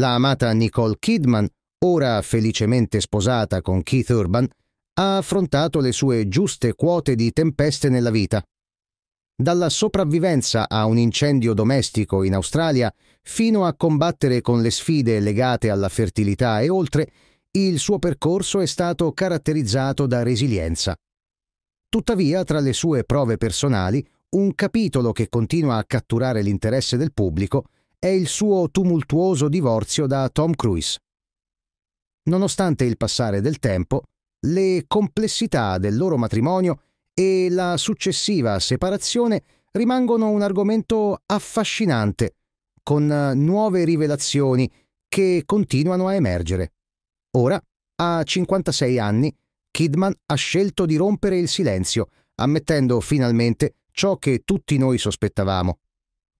La amata Nicole Kidman, ora felicemente sposata con Keith Urban, ha affrontato le sue giuste quote di tempeste nella vita. Dalla sopravvivenza a un incendio domestico in Australia fino a combattere con le sfide legate alla fertilità e oltre, il suo percorso è stato caratterizzato da resilienza. Tuttavia, tra le sue prove personali, un capitolo che continua a catturare l'interesse del pubblico è il suo tumultuoso divorzio da Tom Cruise. Nonostante il passare del tempo, le complessità del loro matrimonio e la successiva separazione rimangono un argomento affascinante, con nuove rivelazioni che continuano a emergere. Ora, a 56 anni, Kidman ha scelto di rompere il silenzio, ammettendo finalmente ciò che tutti noi sospettavamo,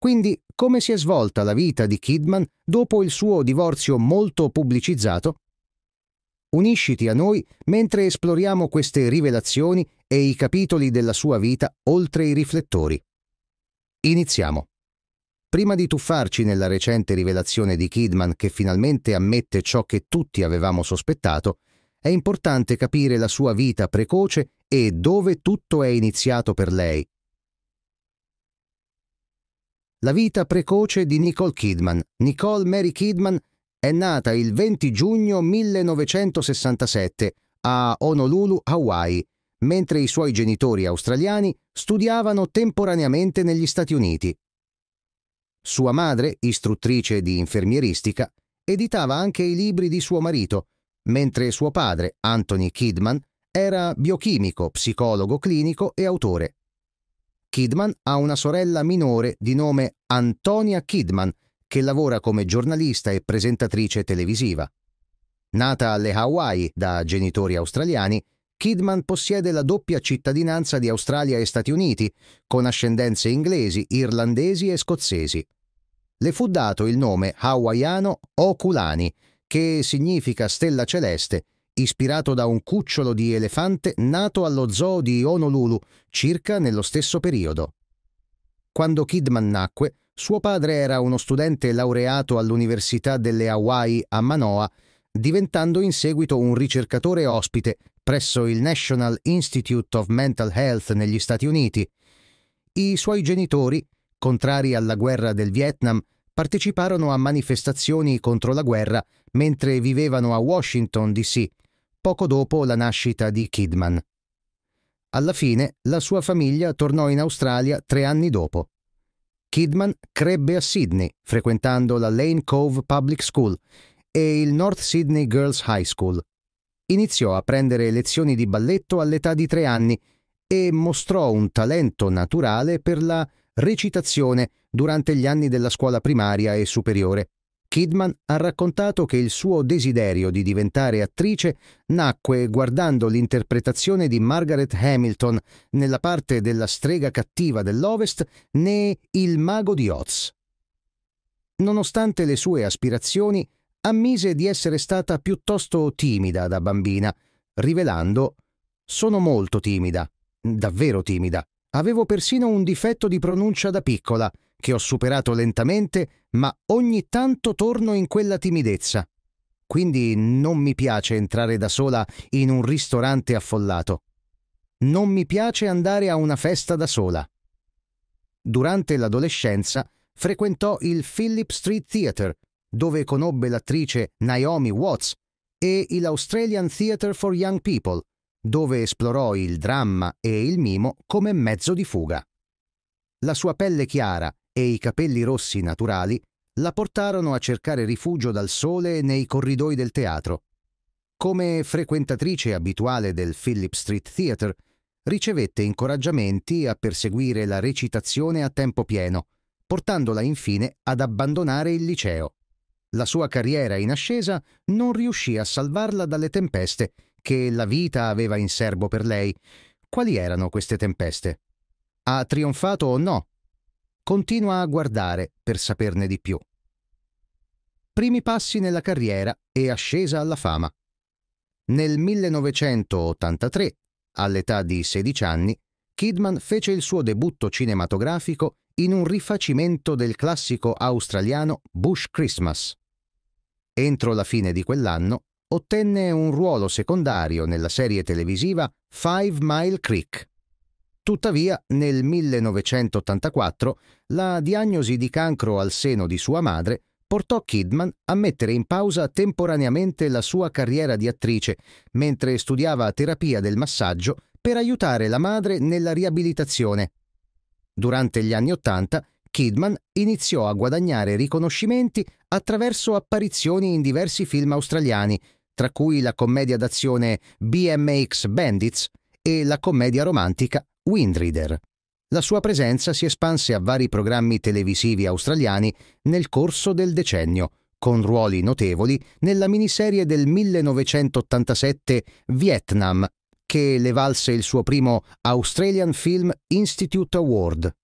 quindi, come si è svolta la vita di Kidman dopo il suo divorzio molto pubblicizzato? Unisciti a noi mentre esploriamo queste rivelazioni e i capitoli della sua vita oltre i riflettori. Iniziamo. Prima di tuffarci nella recente rivelazione di Kidman che finalmente ammette ciò che tutti avevamo sospettato, è importante capire la sua vita precoce e dove tutto è iniziato per lei, la vita precoce di Nicole Kidman. Nicole Mary Kidman è nata il 20 giugno 1967 a Honolulu, Hawaii, mentre i suoi genitori australiani studiavano temporaneamente negli Stati Uniti. Sua madre, istruttrice di infermieristica, editava anche i libri di suo marito, mentre suo padre, Anthony Kidman, era biochimico, psicologo clinico e autore. Kidman ha una sorella minore di nome Antonia Kidman, che lavora come giornalista e presentatrice televisiva. Nata alle Hawaii da genitori australiani, Kidman possiede la doppia cittadinanza di Australia e Stati Uniti, con ascendenze inglesi, irlandesi e scozzesi. Le fu dato il nome hawaiano Oculani, che significa stella celeste ispirato da un cucciolo di elefante nato allo zoo di Honolulu circa nello stesso periodo. Quando Kidman nacque, suo padre era uno studente laureato all'Università delle Hawaii a Manoa, diventando in seguito un ricercatore ospite presso il National Institute of Mental Health negli Stati Uniti. I suoi genitori, contrari alla guerra del Vietnam, parteciparono a manifestazioni contro la guerra mentre vivevano a Washington DC poco dopo la nascita di Kidman. Alla fine la sua famiglia tornò in Australia tre anni dopo. Kidman crebbe a Sydney, frequentando la Lane Cove Public School e il North Sydney Girls High School. Iniziò a prendere lezioni di balletto all'età di tre anni e mostrò un talento naturale per la recitazione durante gli anni della scuola primaria e superiore. Kidman ha raccontato che il suo desiderio di diventare attrice nacque guardando l'interpretazione di Margaret Hamilton nella parte della strega cattiva dell'Ovest né Il mago di Oz. Nonostante le sue aspirazioni, ammise di essere stata piuttosto timida da bambina, rivelando Sono molto timida, davvero timida. Avevo persino un difetto di pronuncia da piccola che ho superato lentamente, ma ogni tanto torno in quella timidezza. Quindi non mi piace entrare da sola in un ristorante affollato. Non mi piace andare a una festa da sola. Durante l'adolescenza frequentò il Philip Street Theatre, dove conobbe l'attrice Naomi Watts, e l'Australian Theatre for Young People, dove esplorò il dramma e il mimo come mezzo di fuga. La sua pelle chiara e i capelli rossi naturali la portarono a cercare rifugio dal sole nei corridoi del teatro. Come frequentatrice abituale del Philip Street Theatre, ricevette incoraggiamenti a perseguire la recitazione a tempo pieno, portandola infine ad abbandonare il liceo. La sua carriera in ascesa non riuscì a salvarla dalle tempeste che la vita aveva in serbo per lei. Quali erano queste tempeste? Ha trionfato o no continua a guardare per saperne di più. Primi passi nella carriera e ascesa alla fama. Nel 1983, all'età di 16 anni, Kidman fece il suo debutto cinematografico in un rifacimento del classico australiano Bush Christmas. Entro la fine di quell'anno ottenne un ruolo secondario nella serie televisiva Five Mile Creek. Tuttavia, nel 1984, la diagnosi di cancro al seno di sua madre portò Kidman a mettere in pausa temporaneamente la sua carriera di attrice, mentre studiava terapia del massaggio per aiutare la madre nella riabilitazione. Durante gli anni Ottanta, Kidman iniziò a guadagnare riconoscimenti attraverso apparizioni in diversi film australiani, tra cui la commedia d'azione BMX Bandits e la commedia romantica Windreader. La sua presenza si espanse a vari programmi televisivi australiani nel corso del decennio, con ruoli notevoli nella miniserie del 1987 Vietnam, che le valse il suo primo Australian Film Institute Award.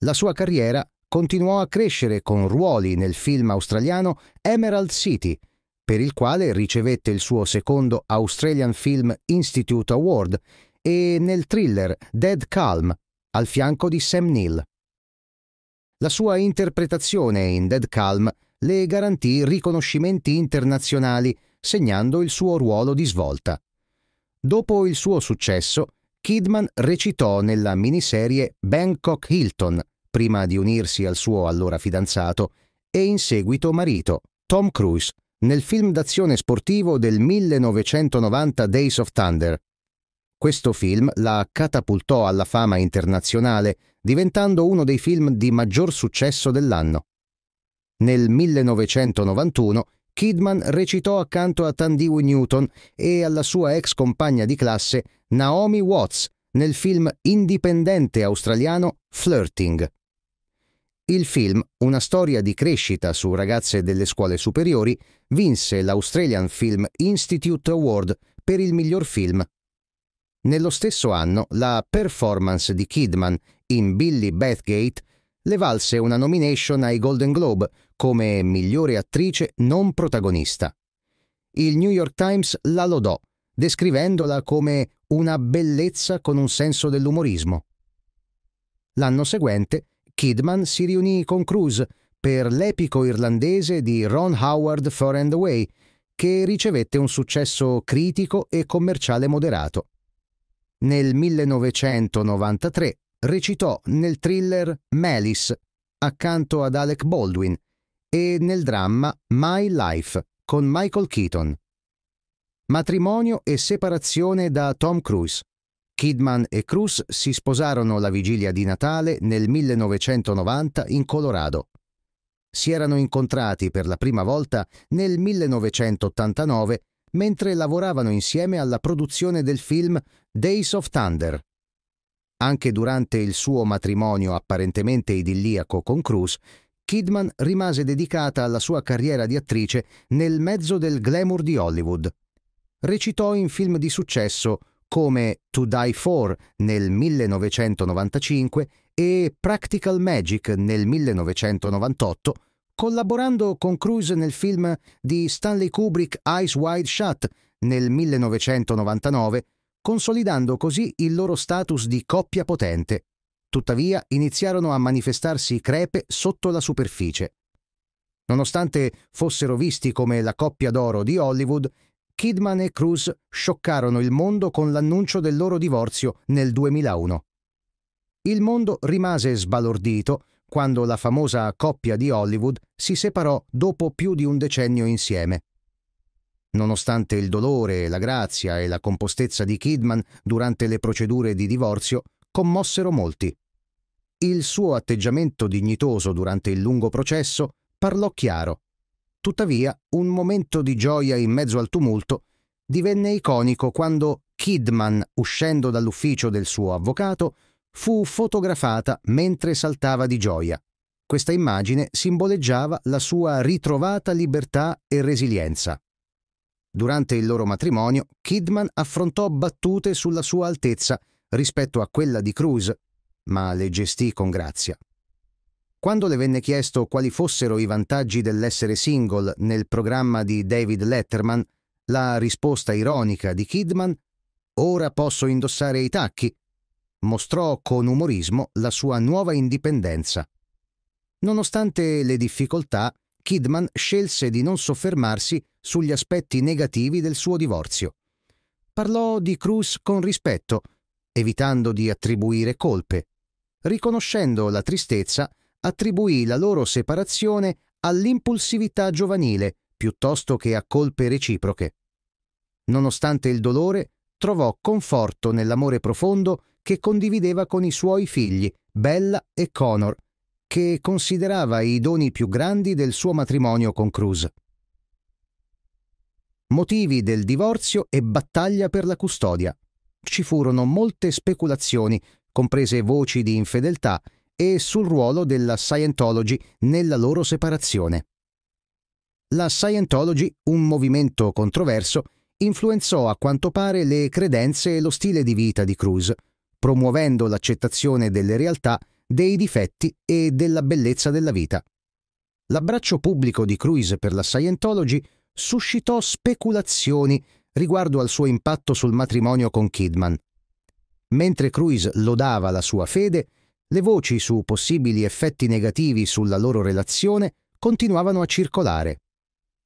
La sua carriera continuò a crescere con ruoli nel film australiano Emerald City, per il quale ricevette il suo secondo Australian Film Institute Award e nel thriller Dead Calm, al fianco di Sam Neill. La sua interpretazione in Dead Calm le garantì riconoscimenti internazionali, segnando il suo ruolo di svolta. Dopo il suo successo, Kidman recitò nella miniserie Bangkok Hilton, prima di unirsi al suo allora fidanzato e in seguito marito, Tom Cruise, nel film d'azione sportivo del 1990 Days of Thunder, questo film la catapultò alla fama internazionale, diventando uno dei film di maggior successo dell'anno. Nel 1991 Kidman recitò accanto a Tandiwe Newton e alla sua ex compagna di classe Naomi Watts nel film indipendente australiano Flirting. Il film, una storia di crescita su ragazze delle scuole superiori, vinse l'Australian Film Institute Award per il miglior film. Nello stesso anno la performance di Kidman in Billy Bathgate le valse una nomination ai Golden Globe come migliore attrice non protagonista. Il New York Times la lodò, descrivendola come una bellezza con un senso dell'umorismo. L'anno seguente Kidman si riunì con Cruz per l'epico irlandese di Ron Howard Far and Away, che ricevette un successo critico e commerciale moderato. Nel 1993 recitò nel thriller Malice accanto ad Alec Baldwin e nel dramma My Life con Michael Keaton. Matrimonio e separazione da Tom Cruise. Kidman e Cruise si sposarono la vigilia di Natale nel 1990 in Colorado. Si erano incontrati per la prima volta nel 1989 mentre lavoravano insieme alla produzione del film Days of Thunder. Anche durante il suo matrimonio apparentemente idilliaco con Cruz, Kidman rimase dedicata alla sua carriera di attrice nel mezzo del glamour di Hollywood. Recitò in film di successo come To Die For nel 1995 e Practical Magic nel 1998, collaborando con Cruz nel film di Stanley Kubrick Eyes Wide Shut nel 1999 consolidando così il loro status di coppia potente. Tuttavia iniziarono a manifestarsi crepe sotto la superficie. Nonostante fossero visti come la coppia d'oro di Hollywood, Kidman e Cruz scioccarono il mondo con l'annuncio del loro divorzio nel 2001. Il mondo rimase sbalordito quando la famosa coppia di Hollywood si separò dopo più di un decennio insieme. Nonostante il dolore, la grazia e la compostezza di Kidman durante le procedure di divorzio, commossero molti. Il suo atteggiamento dignitoso durante il lungo processo parlò chiaro. Tuttavia, un momento di gioia in mezzo al tumulto divenne iconico quando Kidman, uscendo dall'ufficio del suo avvocato, fu fotografata mentre saltava di gioia. Questa immagine simboleggiava la sua ritrovata libertà e resilienza. Durante il loro matrimonio, Kidman affrontò battute sulla sua altezza rispetto a quella di Cruz, ma le gestì con grazia. Quando le venne chiesto quali fossero i vantaggi dell'essere single nel programma di David Letterman, la risposta ironica di Kidman, Ora posso indossare i tacchi, mostrò con umorismo la sua nuova indipendenza. Nonostante le difficoltà, Kidman scelse di non soffermarsi sugli aspetti negativi del suo divorzio. Parlò di Cruz con rispetto, evitando di attribuire colpe. Riconoscendo la tristezza, attribuì la loro separazione all'impulsività giovanile piuttosto che a colpe reciproche. Nonostante il dolore, trovò conforto nell'amore profondo che condivideva con i suoi figli, Bella e Connor, che considerava i doni più grandi del suo matrimonio con Cruz. Motivi del divorzio e battaglia per la custodia. Ci furono molte speculazioni, comprese voci di infedeltà, e sul ruolo della Scientology nella loro separazione. La Scientology, un movimento controverso, influenzò a quanto pare le credenze e lo stile di vita di Cruz, promuovendo l'accettazione delle realtà dei difetti e della bellezza della vita. L'abbraccio pubblico di Cruise per la Scientology suscitò speculazioni riguardo al suo impatto sul matrimonio con Kidman. Mentre Cruise lodava la sua fede, le voci su possibili effetti negativi sulla loro relazione continuavano a circolare.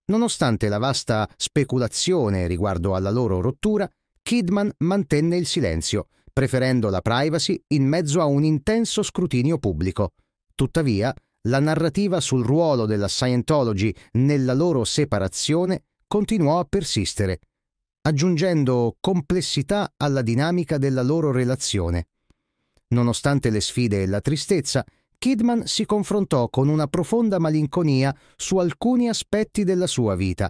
Nonostante la vasta speculazione riguardo alla loro rottura, Kidman mantenne il silenzio preferendo la privacy in mezzo a un intenso scrutinio pubblico. Tuttavia, la narrativa sul ruolo della Scientology nella loro separazione continuò a persistere, aggiungendo complessità alla dinamica della loro relazione. Nonostante le sfide e la tristezza, Kidman si confrontò con una profonda malinconia su alcuni aspetti della sua vita,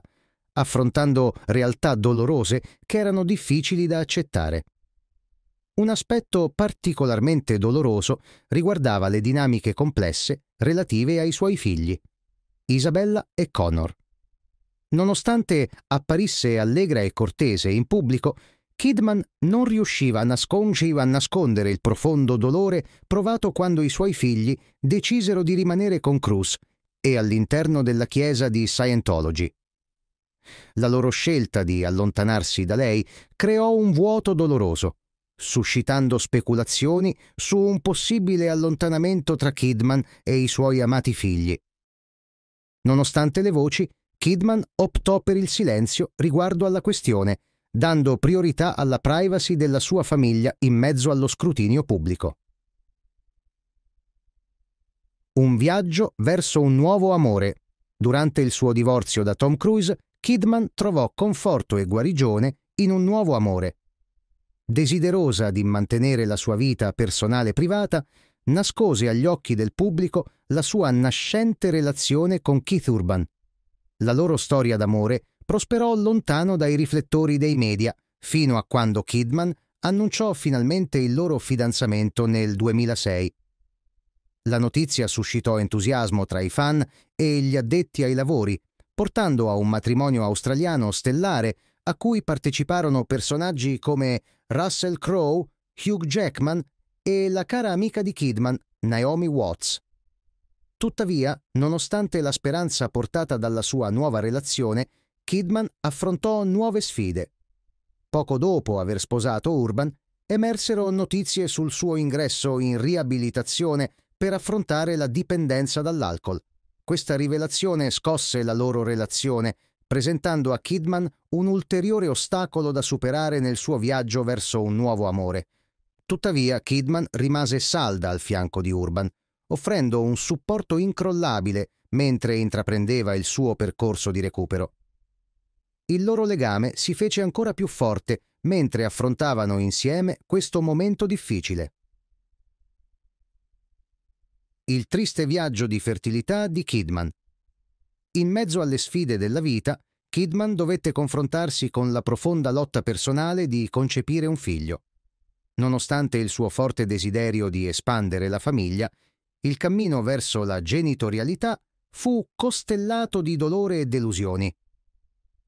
affrontando realtà dolorose che erano difficili da accettare. Un aspetto particolarmente doloroso riguardava le dinamiche complesse relative ai suoi figli, Isabella e Connor. Nonostante apparisse allegra e cortese in pubblico, Kidman non riusciva a a nascondere il profondo dolore provato quando i suoi figli decisero di rimanere con Cruz e all'interno della chiesa di Scientology. La loro scelta di allontanarsi da lei creò un vuoto doloroso suscitando speculazioni su un possibile allontanamento tra Kidman e i suoi amati figli. Nonostante le voci, Kidman optò per il silenzio riguardo alla questione, dando priorità alla privacy della sua famiglia in mezzo allo scrutinio pubblico. Un viaggio verso un nuovo amore. Durante il suo divorzio da Tom Cruise, Kidman trovò conforto e guarigione in un nuovo amore, desiderosa di mantenere la sua vita personale privata, nascose agli occhi del pubblico la sua nascente relazione con Keith Urban. La loro storia d'amore prosperò lontano dai riflettori dei media, fino a quando Kidman annunciò finalmente il loro fidanzamento nel 2006. La notizia suscitò entusiasmo tra i fan e gli addetti ai lavori, portando a un matrimonio australiano stellare a cui parteciparono personaggi come Russell Crowe, Hugh Jackman e la cara amica di Kidman, Naomi Watts. Tuttavia, nonostante la speranza portata dalla sua nuova relazione, Kidman affrontò nuove sfide. Poco dopo aver sposato Urban, emersero notizie sul suo ingresso in riabilitazione per affrontare la dipendenza dall'alcol. Questa rivelazione scosse la loro relazione presentando a Kidman un ulteriore ostacolo da superare nel suo viaggio verso un nuovo amore. Tuttavia, Kidman rimase salda al fianco di Urban, offrendo un supporto incrollabile mentre intraprendeva il suo percorso di recupero. Il loro legame si fece ancora più forte mentre affrontavano insieme questo momento difficile. Il triste viaggio di fertilità di Kidman in mezzo alle sfide della vita, Kidman dovette confrontarsi con la profonda lotta personale di concepire un figlio. Nonostante il suo forte desiderio di espandere la famiglia, il cammino verso la genitorialità fu costellato di dolore e delusioni.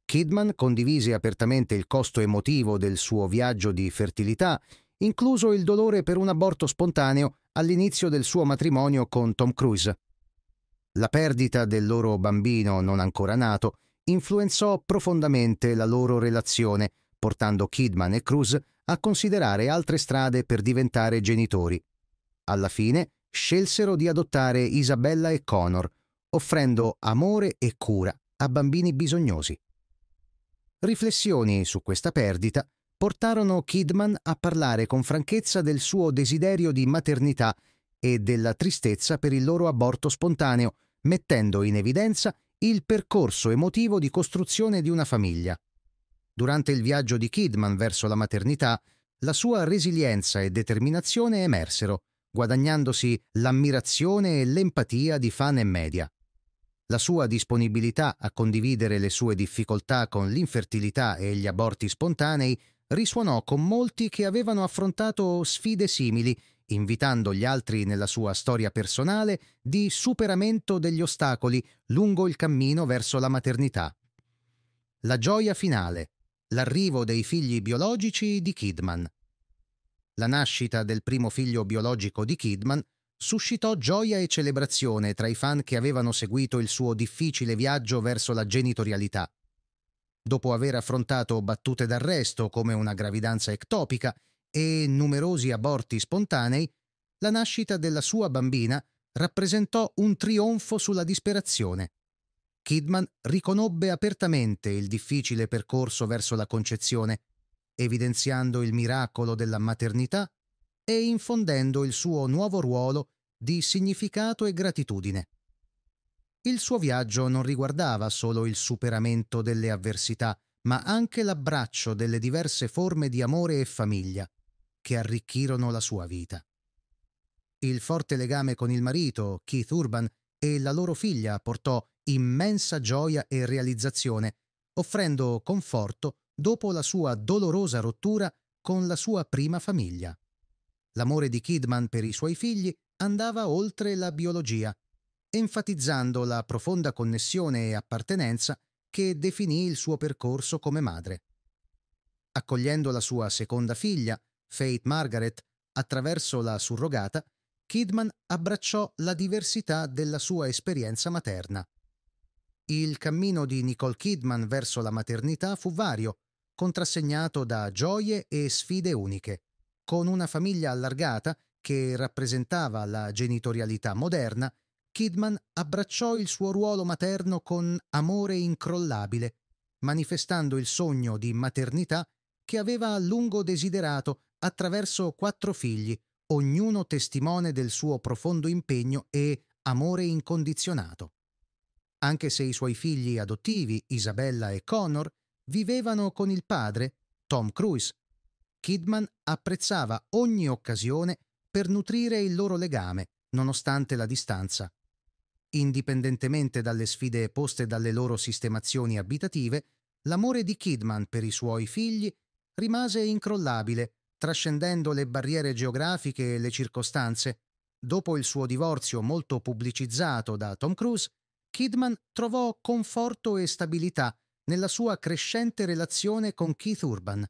Kidman condivise apertamente il costo emotivo del suo viaggio di fertilità, incluso il dolore per un aborto spontaneo all'inizio del suo matrimonio con Tom Cruise. La perdita del loro bambino non ancora nato influenzò profondamente la loro relazione, portando Kidman e Cruz a considerare altre strade per diventare genitori. Alla fine scelsero di adottare Isabella e Connor, offrendo amore e cura a bambini bisognosi. Riflessioni su questa perdita portarono Kidman a parlare con franchezza del suo desiderio di maternità e della tristezza per il loro aborto spontaneo, mettendo in evidenza il percorso emotivo di costruzione di una famiglia. Durante il viaggio di Kidman verso la maternità, la sua resilienza e determinazione emersero, guadagnandosi l'ammirazione e l'empatia di fan e media. La sua disponibilità a condividere le sue difficoltà con l'infertilità e gli aborti spontanei risuonò con molti che avevano affrontato sfide simili invitando gli altri nella sua storia personale di superamento degli ostacoli lungo il cammino verso la maternità. La gioia finale, l'arrivo dei figli biologici di Kidman. La nascita del primo figlio biologico di Kidman suscitò gioia e celebrazione tra i fan che avevano seguito il suo difficile viaggio verso la genitorialità. Dopo aver affrontato battute d'arresto come una gravidanza ectopica, e numerosi aborti spontanei, la nascita della sua bambina rappresentò un trionfo sulla disperazione. Kidman riconobbe apertamente il difficile percorso verso la concezione, evidenziando il miracolo della maternità e infondendo il suo nuovo ruolo di significato e gratitudine. Il suo viaggio non riguardava solo il superamento delle avversità, ma anche l'abbraccio delle diverse forme di amore e famiglia, che arricchirono la sua vita. Il forte legame con il marito, Keith Urban, e la loro figlia portò immensa gioia e realizzazione, offrendo conforto dopo la sua dolorosa rottura con la sua prima famiglia. L'amore di Kidman per i suoi figli andava oltre la biologia, enfatizzando la profonda connessione e appartenenza che definì il suo percorso come madre. Accogliendo la sua seconda figlia, Fate Margaret, attraverso la surrogata, Kidman abbracciò la diversità della sua esperienza materna. Il cammino di Nicole Kidman verso la maternità fu vario, contrassegnato da gioie e sfide uniche, con una famiglia allargata che rappresentava la genitorialità moderna, Kidman abbracciò il suo ruolo materno con amore incrollabile, manifestando il sogno di maternità che aveva a lungo desiderato attraverso quattro figli, ognuno testimone del suo profondo impegno e amore incondizionato. Anche se i suoi figli adottivi, Isabella e Connor, vivevano con il padre, Tom Cruise, Kidman apprezzava ogni occasione per nutrire il loro legame, nonostante la distanza. Indipendentemente dalle sfide poste dalle loro sistemazioni abitative, l'amore di Kidman per i suoi figli rimase incrollabile trascendendo le barriere geografiche e le circostanze. Dopo il suo divorzio molto pubblicizzato da Tom Cruise, Kidman trovò conforto e stabilità nella sua crescente relazione con Keith Urban.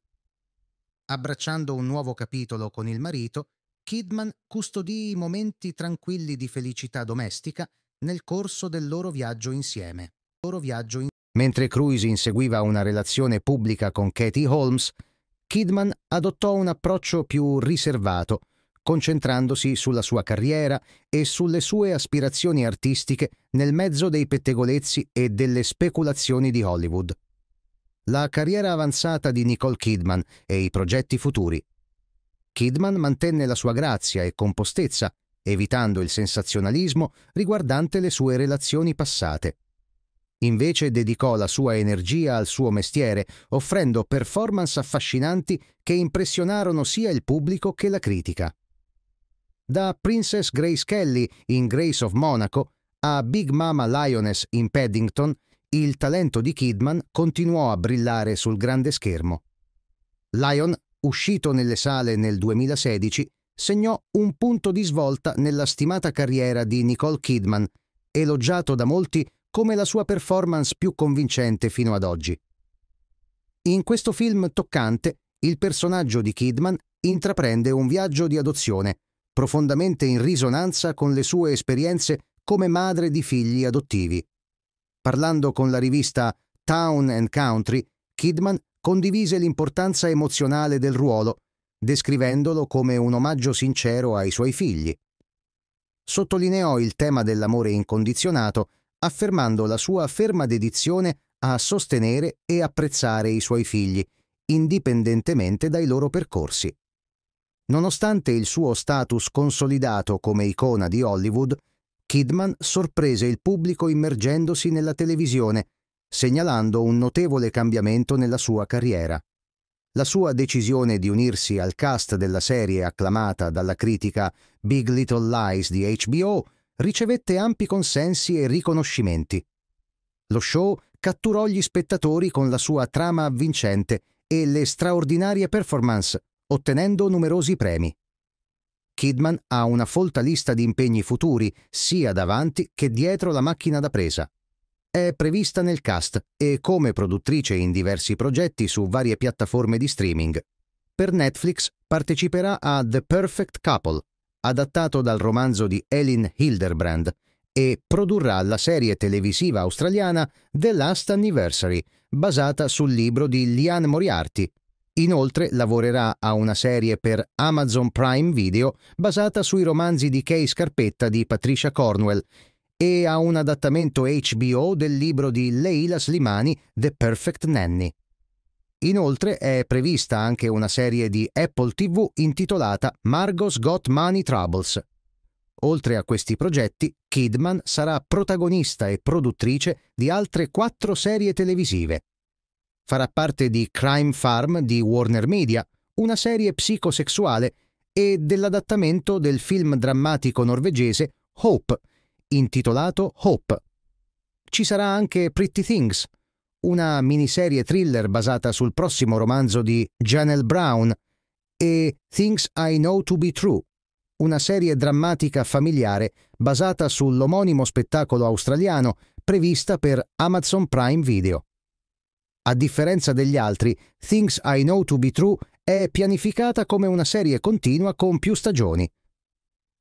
Abbracciando un nuovo capitolo con il marito, Kidman custodì i momenti tranquilli di felicità domestica nel corso del loro viaggio insieme. Loro viaggio in... Mentre Cruise inseguiva una relazione pubblica con Katie Holmes, Kidman adottò un approccio più riservato, concentrandosi sulla sua carriera e sulle sue aspirazioni artistiche nel mezzo dei pettegolezzi e delle speculazioni di Hollywood. La carriera avanzata di Nicole Kidman e i progetti futuri. Kidman mantenne la sua grazia e compostezza, evitando il sensazionalismo riguardante le sue relazioni passate. Invece dedicò la sua energia al suo mestiere, offrendo performance affascinanti che impressionarono sia il pubblico che la critica. Da Princess Grace Kelly in Grace of Monaco a Big Mama Lioness in Paddington, il talento di Kidman continuò a brillare sul grande schermo. Lion, uscito nelle sale nel 2016, segnò un punto di svolta nella stimata carriera di Nicole Kidman, elogiato da molti come la sua performance più convincente fino ad oggi. In questo film toccante, il personaggio di Kidman intraprende un viaggio di adozione, profondamente in risonanza con le sue esperienze come madre di figli adottivi. Parlando con la rivista Town and Country, Kidman condivise l'importanza emozionale del ruolo, descrivendolo come un omaggio sincero ai suoi figli. Sottolineò il tema dell'amore incondizionato affermando la sua ferma dedizione a sostenere e apprezzare i suoi figli, indipendentemente dai loro percorsi. Nonostante il suo status consolidato come icona di Hollywood, Kidman sorprese il pubblico immergendosi nella televisione, segnalando un notevole cambiamento nella sua carriera. La sua decisione di unirsi al cast della serie acclamata dalla critica Big Little Lies di HBO ricevette ampi consensi e riconoscimenti. Lo show catturò gli spettatori con la sua trama avvincente e le straordinarie performance, ottenendo numerosi premi. Kidman ha una folta lista di impegni futuri, sia davanti che dietro la macchina da presa. È prevista nel cast e come produttrice in diversi progetti su varie piattaforme di streaming. Per Netflix parteciperà a The Perfect Couple, adattato dal romanzo di Ellen Hildebrand, e produrrà la serie televisiva australiana The Last Anniversary, basata sul libro di Liane Moriarty. Inoltre lavorerà a una serie per Amazon Prime Video basata sui romanzi di Kay Scarpetta di Patricia Cornwell e a un adattamento HBO del libro di Leila Slimani The Perfect Nanny. Inoltre è prevista anche una serie di Apple TV intitolata Margot's Got Money Troubles. Oltre a questi progetti, Kidman sarà protagonista e produttrice di altre quattro serie televisive. Farà parte di Crime Farm di Warner Media, una serie psicosessuale, e dell'adattamento del film drammatico norvegese Hope, intitolato Hope. Ci sarà anche Pretty Things, una miniserie thriller basata sul prossimo romanzo di Janelle Brown, e Things I Know to Be True, una serie drammatica familiare basata sull'omonimo spettacolo australiano prevista per Amazon Prime Video. A differenza degli altri, Things I Know to Be True è pianificata come una serie continua con più stagioni.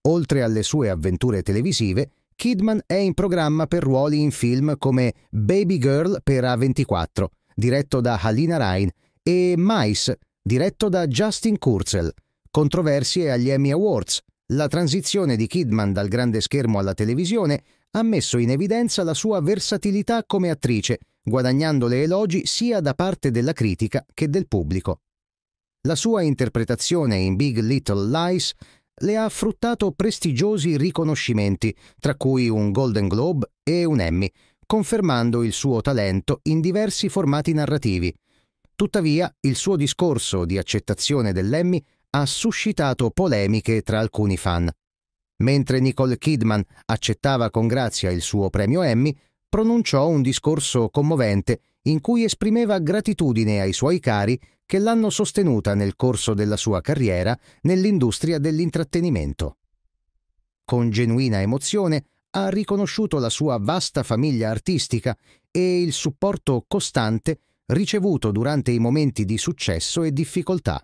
Oltre alle sue avventure televisive, Kidman è in programma per ruoli in film come Baby Girl per A24, diretto da Halina Rain, e Mice, diretto da Justin Kurzel, controversie agli Emmy Awards. La transizione di Kidman dal grande schermo alla televisione ha messo in evidenza la sua versatilità come attrice, guadagnando le elogi sia da parte della critica che del pubblico. La sua interpretazione in Big Little Lies le ha fruttato prestigiosi riconoscimenti, tra cui un Golden Globe e un Emmy, confermando il suo talento in diversi formati narrativi. Tuttavia, il suo discorso di accettazione dell'Emmy ha suscitato polemiche tra alcuni fan. Mentre Nicole Kidman accettava con grazia il suo premio Emmy, pronunciò un discorso commovente in cui esprimeva gratitudine ai suoi cari che l'hanno sostenuta nel corso della sua carriera nell'industria dell'intrattenimento. Con genuina emozione ha riconosciuto la sua vasta famiglia artistica e il supporto costante ricevuto durante i momenti di successo e difficoltà.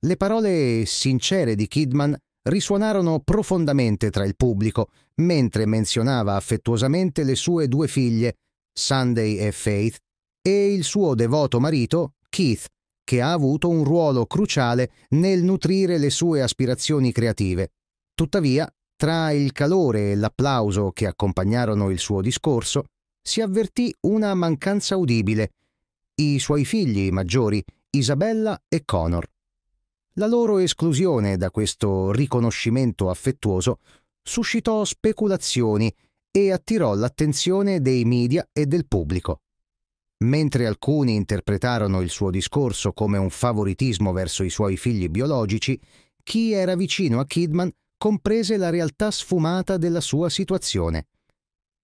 Le parole sincere di Kidman risuonarono profondamente tra il pubblico mentre menzionava affettuosamente le sue due figlie, Sunday e Faith, e il suo devoto marito, Keith, che ha avuto un ruolo cruciale nel nutrire le sue aspirazioni creative. Tuttavia, tra il calore e l'applauso che accompagnarono il suo discorso, si avvertì una mancanza udibile. I suoi figli maggiori, Isabella e Conor. La loro esclusione da questo riconoscimento affettuoso suscitò speculazioni e attirò l'attenzione dei media e del pubblico. Mentre alcuni interpretarono il suo discorso come un favoritismo verso i suoi figli biologici, chi era vicino a Kidman comprese la realtà sfumata della sua situazione.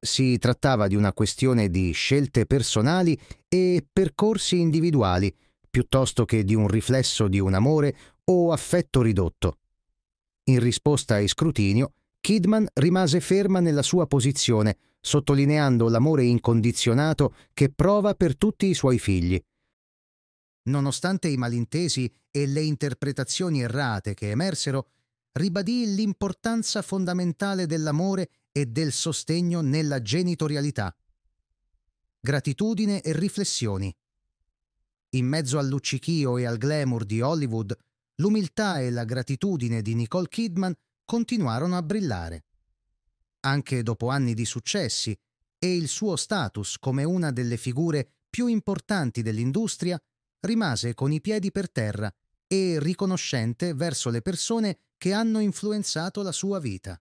Si trattava di una questione di scelte personali e percorsi individuali, piuttosto che di un riflesso di un amore o affetto ridotto. In risposta ai scrutinio, Kidman rimase ferma nella sua posizione, sottolineando l'amore incondizionato che prova per tutti i suoi figli. Nonostante i malintesi e le interpretazioni errate che emersero, ribadì l'importanza fondamentale dell'amore e del sostegno nella genitorialità. Gratitudine e riflessioni. In mezzo al luccichio e al glamour di Hollywood, l'umiltà e la gratitudine di Nicole Kidman continuarono a brillare. Anche dopo anni di successi e il suo status come una delle figure più importanti dell'industria, rimase con i piedi per terra e riconoscente verso le persone che hanno influenzato la sua vita.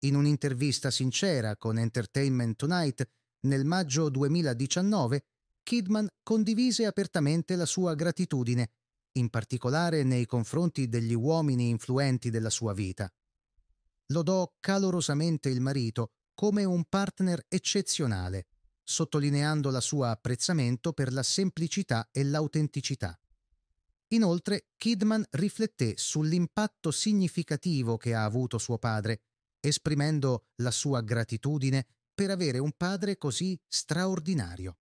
In un'intervista sincera con Entertainment Tonight nel maggio 2019, Kidman condivise apertamente la sua gratitudine in particolare nei confronti degli uomini influenti della sua vita. Lodò calorosamente il marito come un partner eccezionale, sottolineando la sua apprezzamento per la semplicità e l'autenticità. Inoltre, Kidman rifletté sull'impatto significativo che ha avuto suo padre, esprimendo la sua gratitudine per avere un padre così straordinario.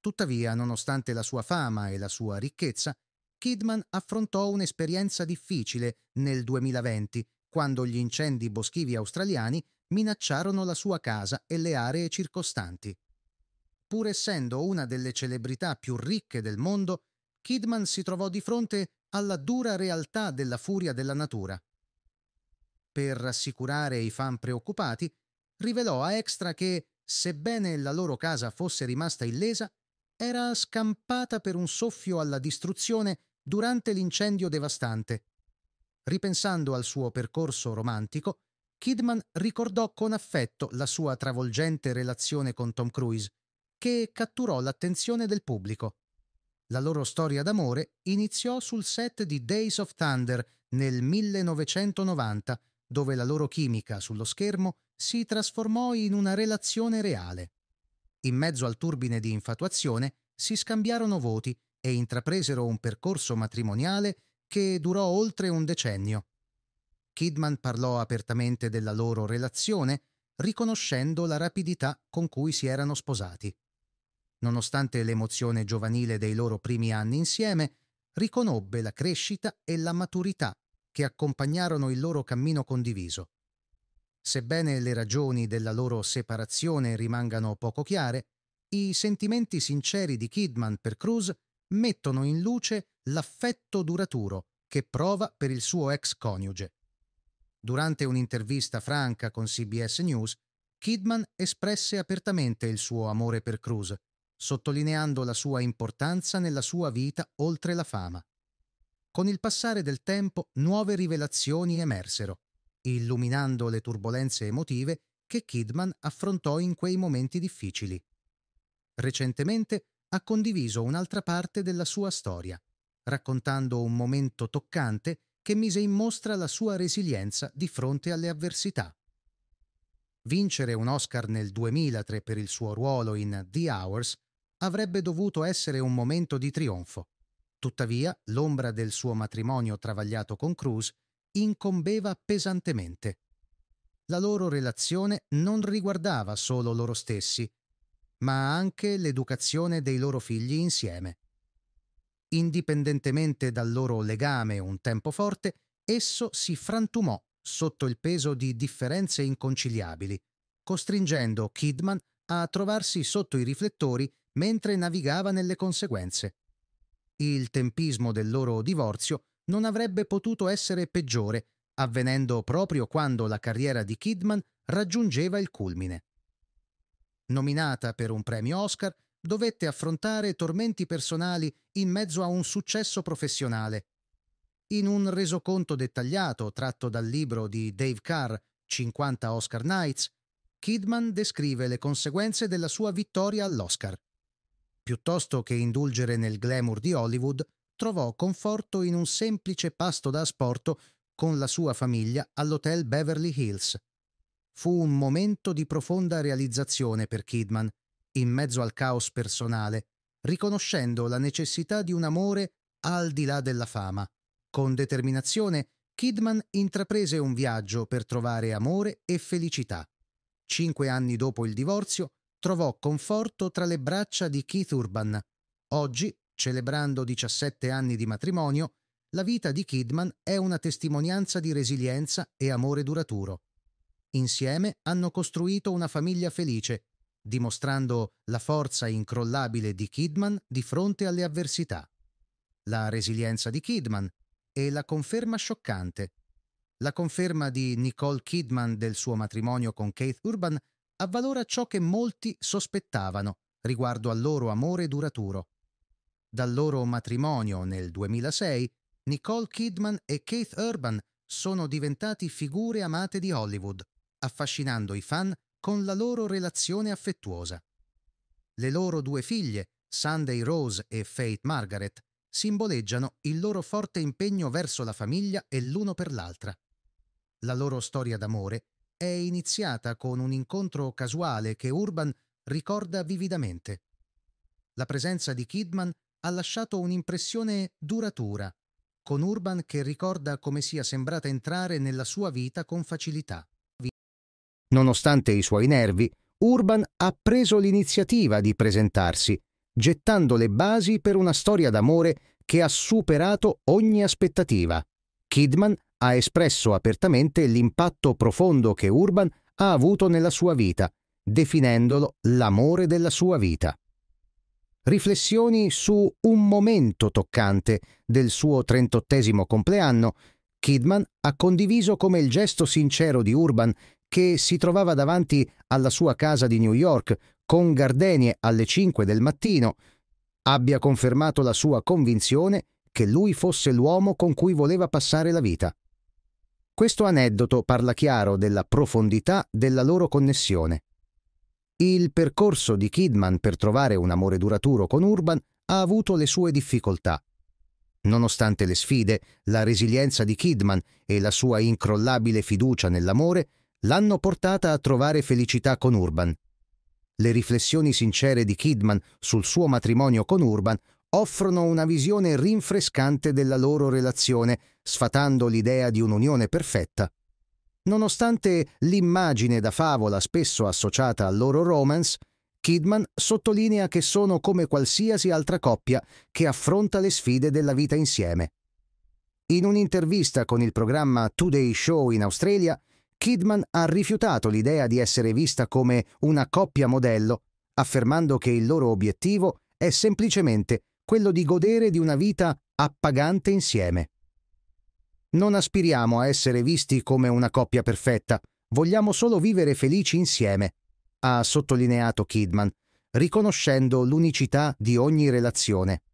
Tuttavia, nonostante la sua fama e la sua ricchezza, Kidman affrontò un'esperienza difficile nel 2020, quando gli incendi boschivi australiani minacciarono la sua casa e le aree circostanti. Pur essendo una delle celebrità più ricche del mondo, Kidman si trovò di fronte alla dura realtà della furia della natura. Per rassicurare i fan preoccupati, rivelò a Extra che, sebbene la loro casa fosse rimasta illesa, era scampata per un soffio alla distruzione durante l'incendio devastante. Ripensando al suo percorso romantico, Kidman ricordò con affetto la sua travolgente relazione con Tom Cruise, che catturò l'attenzione del pubblico. La loro storia d'amore iniziò sul set di Days of Thunder nel 1990, dove la loro chimica sullo schermo si trasformò in una relazione reale. In mezzo al turbine di infatuazione si scambiarono voti e intrapresero un percorso matrimoniale che durò oltre un decennio. Kidman parlò apertamente della loro relazione, riconoscendo la rapidità con cui si erano sposati. Nonostante l'emozione giovanile dei loro primi anni insieme, riconobbe la crescita e la maturità che accompagnarono il loro cammino condiviso. Sebbene le ragioni della loro separazione rimangano poco chiare, i sentimenti sinceri di Kidman per Cruz mettono in luce l'affetto duraturo che prova per il suo ex coniuge. Durante un'intervista franca con CBS News, Kidman espresse apertamente il suo amore per Cruz, sottolineando la sua importanza nella sua vita oltre la fama. Con il passare del tempo nuove rivelazioni emersero, illuminando le turbulenze emotive che Kidman affrontò in quei momenti difficili. Recentemente ha condiviso un'altra parte della sua storia, raccontando un momento toccante che mise in mostra la sua resilienza di fronte alle avversità. Vincere un Oscar nel 2003 per il suo ruolo in The Hours avrebbe dovuto essere un momento di trionfo. Tuttavia, l'ombra del suo matrimonio travagliato con Cruz incombeva pesantemente. La loro relazione non riguardava solo loro stessi, ma anche l'educazione dei loro figli insieme. Indipendentemente dal loro legame un tempo forte, esso si frantumò sotto il peso di differenze inconciliabili, costringendo Kidman a trovarsi sotto i riflettori mentre navigava nelle conseguenze. Il tempismo del loro divorzio non avrebbe potuto essere peggiore, avvenendo proprio quando la carriera di Kidman raggiungeva il culmine. Nominata per un premio Oscar, dovette affrontare tormenti personali in mezzo a un successo professionale. In un resoconto dettagliato tratto dal libro di Dave Carr, 50 Oscar Nights, Kidman descrive le conseguenze della sua vittoria all'Oscar. Piuttosto che indulgere nel glamour di Hollywood, trovò conforto in un semplice pasto da asporto con la sua famiglia all'hotel Beverly Hills. Fu un momento di profonda realizzazione per Kidman, in mezzo al caos personale, riconoscendo la necessità di un amore al di là della fama. Con determinazione, Kidman intraprese un viaggio per trovare amore e felicità. Cinque anni dopo il divorzio, trovò conforto tra le braccia di Keith Urban. Oggi, celebrando 17 anni di matrimonio, la vita di Kidman è una testimonianza di resilienza e amore duraturo. Insieme hanno costruito una famiglia felice, dimostrando la forza incrollabile di Kidman di fronte alle avversità, la resilienza di Kidman e la conferma scioccante. La conferma di Nicole Kidman del suo matrimonio con Keith Urban avvalora ciò che molti sospettavano riguardo al loro amore duraturo. Dal loro matrimonio nel 2006, Nicole Kidman e Keith Urban sono diventati figure amate di Hollywood affascinando i fan con la loro relazione affettuosa. Le loro due figlie, Sunday Rose e Faith Margaret, simboleggiano il loro forte impegno verso la famiglia e l'uno per l'altra. La loro storia d'amore è iniziata con un incontro casuale che Urban ricorda vividamente. La presenza di Kidman ha lasciato un'impressione duratura, con Urban che ricorda come sia sembrata entrare nella sua vita con facilità. Nonostante i suoi nervi, Urban ha preso l'iniziativa di presentarsi, gettando le basi per una storia d'amore che ha superato ogni aspettativa. Kidman ha espresso apertamente l'impatto profondo che Urban ha avuto nella sua vita, definendolo l'amore della sua vita. Riflessioni su un momento toccante del suo 38 compleanno, Kidman ha condiviso come il gesto sincero di Urban che si trovava davanti alla sua casa di New York con gardenie alle 5 del mattino, abbia confermato la sua convinzione che lui fosse l'uomo con cui voleva passare la vita. Questo aneddoto parla chiaro della profondità della loro connessione. Il percorso di Kidman per trovare un amore duraturo con Urban ha avuto le sue difficoltà. Nonostante le sfide, la resilienza di Kidman e la sua incrollabile fiducia nell'amore l'hanno portata a trovare felicità con Urban. Le riflessioni sincere di Kidman sul suo matrimonio con Urban offrono una visione rinfrescante della loro relazione, sfatando l'idea di un'unione perfetta. Nonostante l'immagine da favola spesso associata al loro romance, Kidman sottolinea che sono come qualsiasi altra coppia che affronta le sfide della vita insieme. In un'intervista con il programma Today Show in Australia, Kidman ha rifiutato l'idea di essere vista come una coppia modello, affermando che il loro obiettivo è semplicemente quello di godere di una vita appagante insieme. Non aspiriamo a essere visti come una coppia perfetta, vogliamo solo vivere felici insieme, ha sottolineato Kidman, riconoscendo l'unicità di ogni relazione.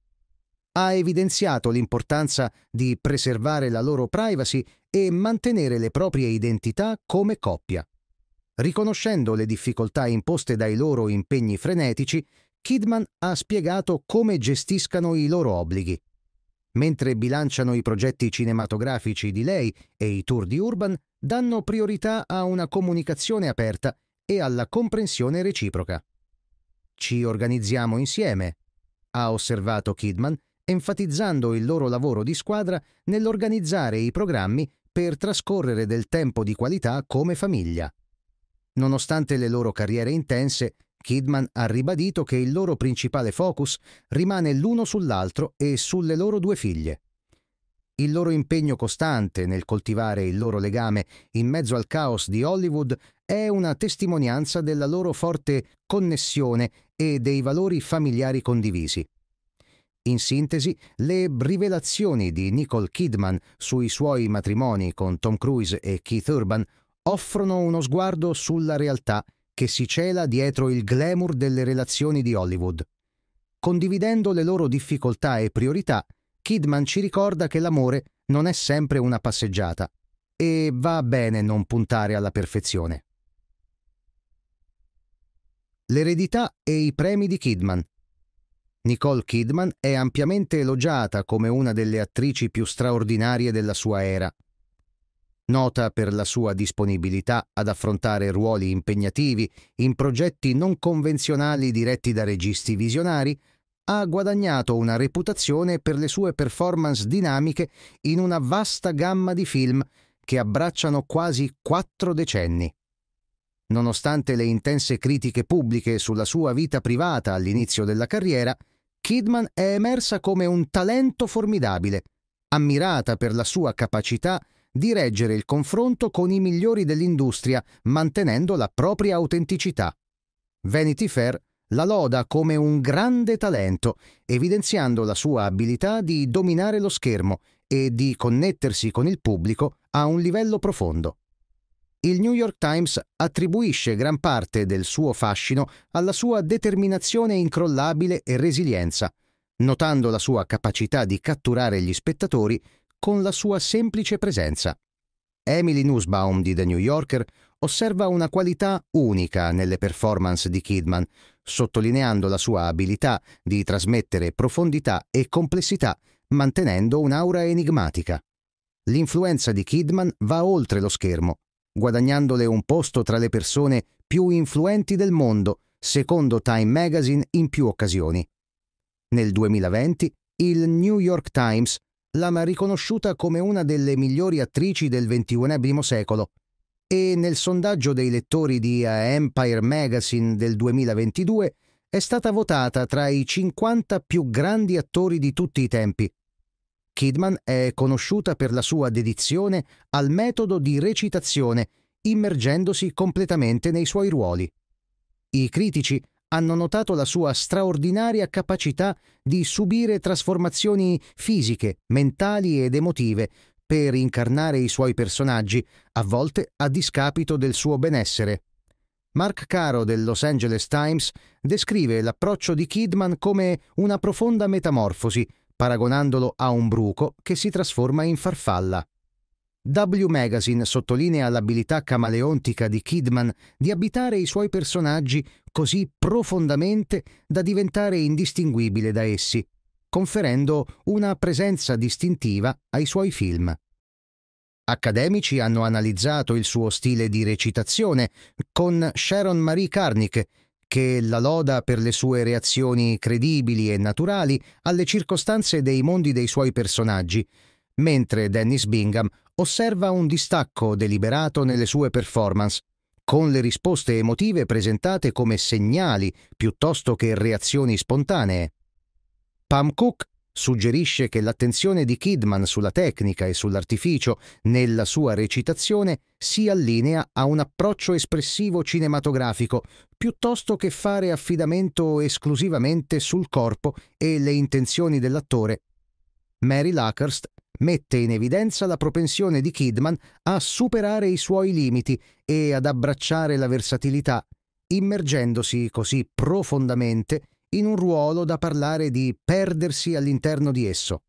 Ha evidenziato l'importanza di preservare la loro privacy e mantenere le proprie identità come coppia. Riconoscendo le difficoltà imposte dai loro impegni frenetici, Kidman ha spiegato come gestiscano i loro obblighi. Mentre bilanciano i progetti cinematografici di lei e i tour di Urban, danno priorità a una comunicazione aperta e alla comprensione reciproca. Ci organizziamo insieme, ha osservato Kidman, enfatizzando il loro lavoro di squadra nell'organizzare i programmi per trascorrere del tempo di qualità come famiglia. Nonostante le loro carriere intense, Kidman ha ribadito che il loro principale focus rimane l'uno sull'altro e sulle loro due figlie. Il loro impegno costante nel coltivare il loro legame in mezzo al caos di Hollywood è una testimonianza della loro forte connessione e dei valori familiari condivisi. In sintesi, le rivelazioni di Nicole Kidman sui suoi matrimoni con Tom Cruise e Keith Urban offrono uno sguardo sulla realtà che si cela dietro il glamour delle relazioni di Hollywood. Condividendo le loro difficoltà e priorità, Kidman ci ricorda che l'amore non è sempre una passeggiata e va bene non puntare alla perfezione. L'eredità e i premi di Kidman Nicole Kidman è ampiamente elogiata come una delle attrici più straordinarie della sua era. Nota per la sua disponibilità ad affrontare ruoli impegnativi in progetti non convenzionali diretti da registi visionari, ha guadagnato una reputazione per le sue performance dinamiche in una vasta gamma di film che abbracciano quasi quattro decenni. Nonostante le intense critiche pubbliche sulla sua vita privata all'inizio della carriera, Kidman è emersa come un talento formidabile, ammirata per la sua capacità di reggere il confronto con i migliori dell'industria mantenendo la propria autenticità. Vanity Fair la loda come un grande talento, evidenziando la sua abilità di dominare lo schermo e di connettersi con il pubblico a un livello profondo il New York Times attribuisce gran parte del suo fascino alla sua determinazione incrollabile e resilienza, notando la sua capacità di catturare gli spettatori con la sua semplice presenza. Emily Nussbaum di The New Yorker osserva una qualità unica nelle performance di Kidman, sottolineando la sua abilità di trasmettere profondità e complessità mantenendo un'aura enigmatica. L'influenza di Kidman va oltre lo schermo guadagnandole un posto tra le persone più influenti del mondo, secondo Time Magazine in più occasioni. Nel 2020 il New York Times l'ha riconosciuta come una delle migliori attrici del XXI secolo e nel sondaggio dei lettori di Empire Magazine del 2022 è stata votata tra i 50 più grandi attori di tutti i tempi, Kidman è conosciuta per la sua dedizione al metodo di recitazione, immergendosi completamente nei suoi ruoli. I critici hanno notato la sua straordinaria capacità di subire trasformazioni fisiche, mentali ed emotive per incarnare i suoi personaggi, a volte a discapito del suo benessere. Mark Caro del Los Angeles Times descrive l'approccio di Kidman come una profonda metamorfosi paragonandolo a un bruco che si trasforma in farfalla. W Magazine sottolinea l'abilità camaleontica di Kidman di abitare i suoi personaggi così profondamente da diventare indistinguibile da essi, conferendo una presenza distintiva ai suoi film. Accademici hanno analizzato il suo stile di recitazione con Sharon Marie Karnick che la loda per le sue reazioni credibili e naturali alle circostanze dei mondi dei suoi personaggi, mentre Dennis Bingham osserva un distacco deliberato nelle sue performance, con le risposte emotive presentate come segnali piuttosto che reazioni spontanee. Pam Cook suggerisce che l'attenzione di Kidman sulla tecnica e sull'artificio nella sua recitazione si allinea a un approccio espressivo cinematografico, piuttosto che fare affidamento esclusivamente sul corpo e le intenzioni dell'attore. Mary Lackhurst mette in evidenza la propensione di Kidman a superare i suoi limiti e ad abbracciare la versatilità, immergendosi così profondamente in un ruolo da parlare di perdersi all'interno di esso.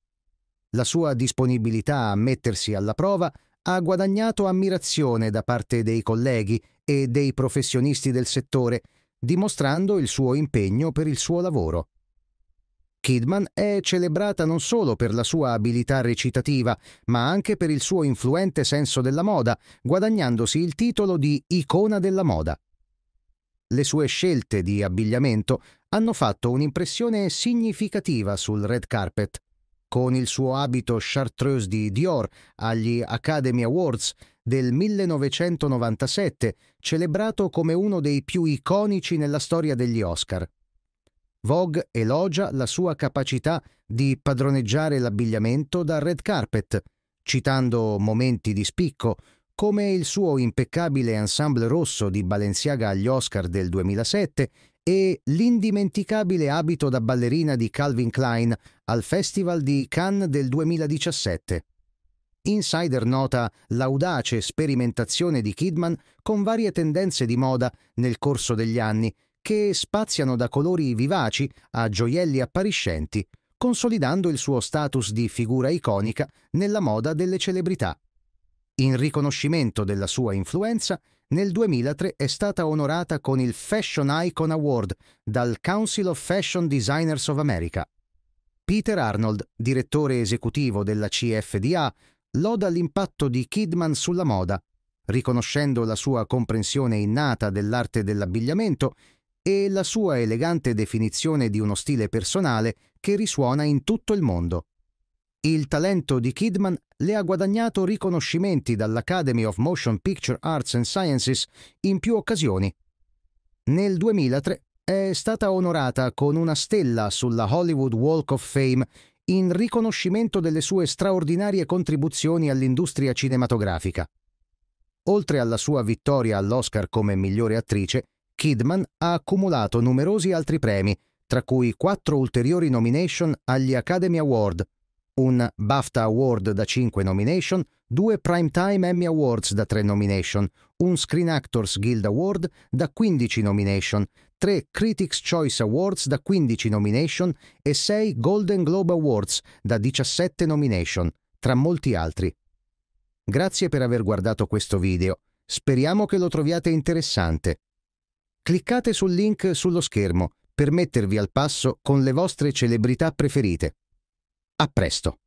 La sua disponibilità a mettersi alla prova ha guadagnato ammirazione da parte dei colleghi e dei professionisti del settore, dimostrando il suo impegno per il suo lavoro. Kidman è celebrata non solo per la sua abilità recitativa, ma anche per il suo influente senso della moda, guadagnandosi il titolo di icona della moda. Le sue scelte di abbigliamento hanno fatto un'impressione significativa sul red carpet. Con il suo abito chartreuse di Dior agli Academy Awards del 1997, celebrato come uno dei più iconici nella storia degli Oscar. Vogue elogia la sua capacità di padroneggiare l'abbigliamento da red carpet, citando momenti di spicco come il suo impeccabile ensemble rosso di Balenciaga agli Oscar del 2007 e l'indimenticabile abito da ballerina di Calvin Klein al Festival di Cannes del 2017. Insider nota l'audace sperimentazione di Kidman con varie tendenze di moda nel corso degli anni, che spaziano da colori vivaci a gioielli appariscenti, consolidando il suo status di figura iconica nella moda delle celebrità. In riconoscimento della sua influenza, nel 2003 è stata onorata con il Fashion Icon Award dal Council of Fashion Designers of America. Peter Arnold, direttore esecutivo della CFDA, loda l'impatto di Kidman sulla moda, riconoscendo la sua comprensione innata dell'arte dell'abbigliamento e la sua elegante definizione di uno stile personale che risuona in tutto il mondo. Il talento di Kidman le ha guadagnato riconoscimenti dall'Academy of Motion Picture Arts and Sciences in più occasioni. Nel 2003 è stata onorata con una stella sulla Hollywood Walk of Fame in riconoscimento delle sue straordinarie contribuzioni all'industria cinematografica. Oltre alla sua vittoria all'Oscar come migliore attrice, Kidman ha accumulato numerosi altri premi, tra cui quattro ulteriori nomination agli Academy Award, un BAFTA Award da 5 nomination, due Primetime Emmy Awards da 3 nomination, un Screen Actors Guild Award da 15 nomination, 3 Critics Choice Awards da 15 nomination e 6 Golden Globe Awards da 17 nomination, tra molti altri. Grazie per aver guardato questo video, speriamo che lo troviate interessante. Cliccate sul link sullo schermo per mettervi al passo con le vostre celebrità preferite. A presto!